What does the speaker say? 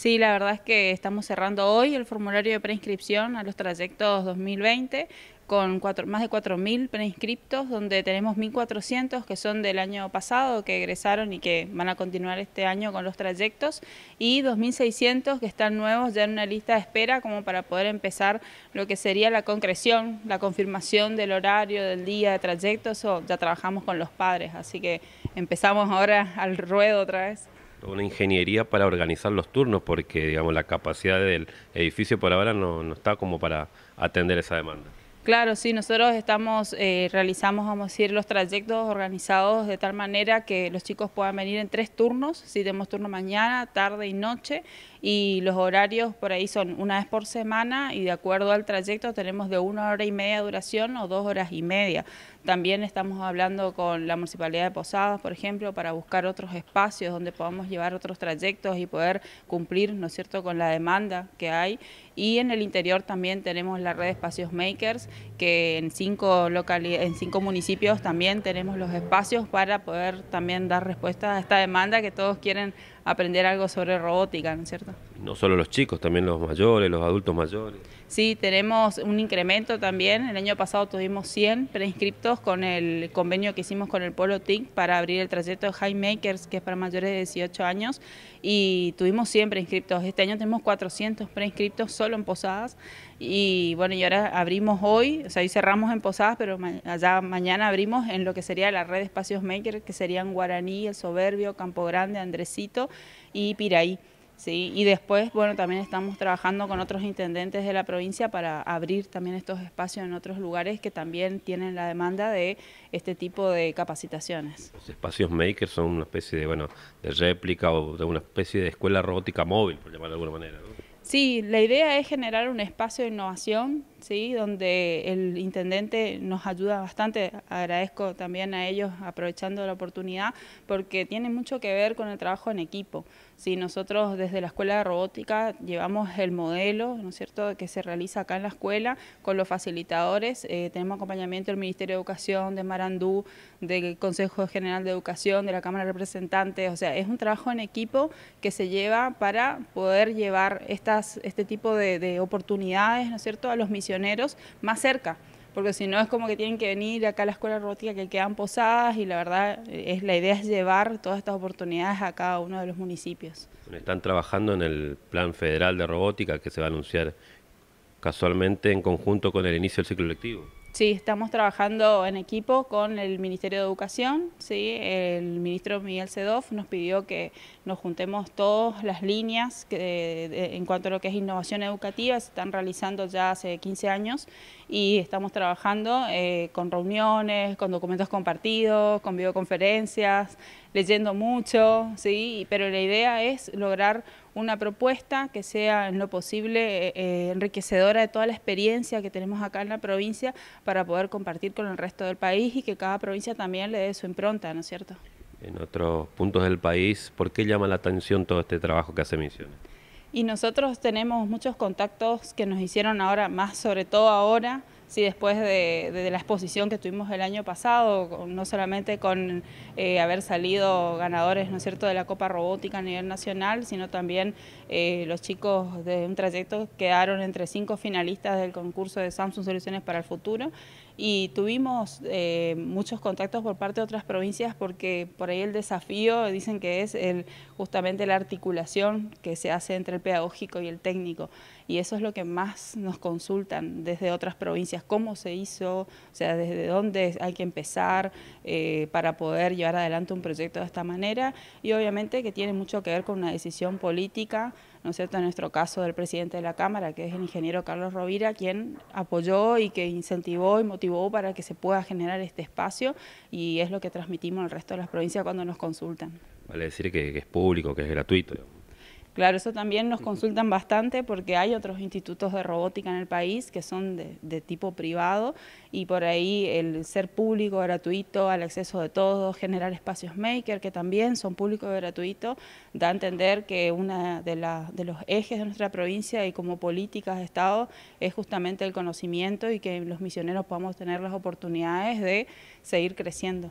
Sí, la verdad es que estamos cerrando hoy el formulario de preinscripción a los trayectos 2020 con más de 4.000 preinscriptos, donde tenemos 1.400 que son del año pasado, que egresaron y que van a continuar este año con los trayectos, y 2.600 que están nuevos ya en una lista de espera como para poder empezar lo que sería la concreción, la confirmación del horario, del día de trayectos, o ya trabajamos con los padres, así que empezamos ahora al ruedo otra vez una ingeniería para organizar los turnos, porque digamos la capacidad del edificio por ahora no, está como para atender esa demanda. Claro, sí, nosotros estamos, eh, realizamos, vamos a los trayectos organizados de tal manera que los chicos puedan venir en tres turnos, si tenemos turno mañana, tarde y noche, y los horarios por ahí son una vez por semana y de acuerdo al trayecto tenemos de una hora y media de duración o dos horas y media. También estamos hablando con la Municipalidad de Posadas, por ejemplo, para buscar otros espacios donde podamos llevar otros trayectos y poder cumplir, ¿no es cierto?, con la demanda que hay. Y en el interior también tenemos la red espacios makers, que en cinco, localidades, en cinco municipios también tenemos los espacios para poder también dar respuesta a esta demanda que todos quieren aprender algo sobre robótica, ¿no es cierto? No solo los chicos, también los mayores, los adultos mayores. Sí, tenemos un incremento también. El año pasado tuvimos 100 preinscriptos con el convenio que hicimos con el Polo TIC para abrir el trayecto de High Makers, que es para mayores de 18 años, y tuvimos 100 preinscriptos. Este año tenemos 400 preinscriptos solo en Posadas, y bueno, y ahora abrimos hoy, o sea, hoy cerramos en Posadas, pero allá mañana abrimos en lo que sería la red de espacios Maker, que serían Guaraní, El Soberbio, Campo Grande, Andresito y Piraí. ¿sí? Y después, bueno, también estamos trabajando con otros intendentes de la provincia para abrir también estos espacios en otros lugares que también tienen la demanda de este tipo de capacitaciones. Los espacios makers son una especie de, bueno, de réplica o de una especie de escuela robótica móvil, por llamarlo de alguna manera, ¿no? Sí, la idea es generar un espacio de innovación ¿sí? donde el intendente nos ayuda bastante. Agradezco también a ellos aprovechando la oportunidad porque tiene mucho que ver con el trabajo en equipo. ¿sí? Nosotros desde la Escuela de Robótica llevamos el modelo ¿no es cierto? que se realiza acá en la escuela con los facilitadores. Eh, tenemos acompañamiento del Ministerio de Educación, de Marandú, del Consejo General de Educación, de la Cámara de Representantes. O sea, es un trabajo en equipo que se lleva para poder llevar estas, este tipo de, oportunidades ¿no es cierto? a los misioneros más cerca, porque si no es como que tienen que venir acá a la escuela robótica que quedan posadas y la verdad eh, es la idea es llevar todas estas oportunidades a cada uno de los municipios. Están trabajando en el plan federal de robótica que se va a anunciar casualmente en conjunto con el inicio del ciclo lectivo. Sí, estamos trabajando en equipo con el Ministerio de Educación. ¿sí? El ministro Miguel Sedov nos pidió que nos juntemos todas las líneas que, en cuanto a lo que es innovación educativa, se están realizando ya hace 15 años y estamos trabajando eh, con reuniones, con documentos compartidos, con videoconferencias, leyendo mucho, ¿sí? pero la idea es lograr una propuesta que sea en lo posible eh, eh, enriquecedora de toda la experiencia que tenemos acá en la provincia para poder compartir con el resto del país y que cada provincia también le dé su impronta, ¿no es cierto? En otros puntos del país, ¿por qué llama la atención todo este trabajo que hace Misiones? Y nosotros tenemos muchos contactos que nos hicieron ahora, más sobre todo ahora, Sí, después de, la exposición que tuvimos el año pasado, no solamente con eh, haber salido ganadores, ¿no es cierto?, de la Copa Robótica a nivel nacional, sino también eh, los chicos de un trayecto quedaron entre cinco finalistas del concurso de Samsung Soluciones para el Futuro y tuvimos eh, muchos contactos por parte de otras provincias porque por ahí el desafío dicen que es el, justamente la articulación que se hace entre el pedagógico y el técnico y eso es lo que más nos consultan desde otras provincias cómo se hizo, o sea, desde dónde hay que empezar eh, para poder llevar adelante un proyecto de esta manera y obviamente que tiene mucho que ver con una decisión política, ¿no es cierto?, en nuestro caso del presidente de la Cámara, que es el ingeniero Carlos Rovira, quien apoyó y que incentivó y motivó para que se pueda generar este espacio y es lo que transmitimos al resto de las provincias cuando nos consultan. Vale decir que es público, que es gratuito. Claro, eso también nos consultan bastante porque hay otros institutos de robótica en el país que son de, tipo privado y por ahí el ser público, gratuito, al acceso de todos, generar espacios maker que también son públicos y gratuitos, da a entender que uno de, de los ejes de nuestra provincia y como políticas de Estado es justamente el conocimiento y que los misioneros podamos tener las oportunidades de seguir creciendo.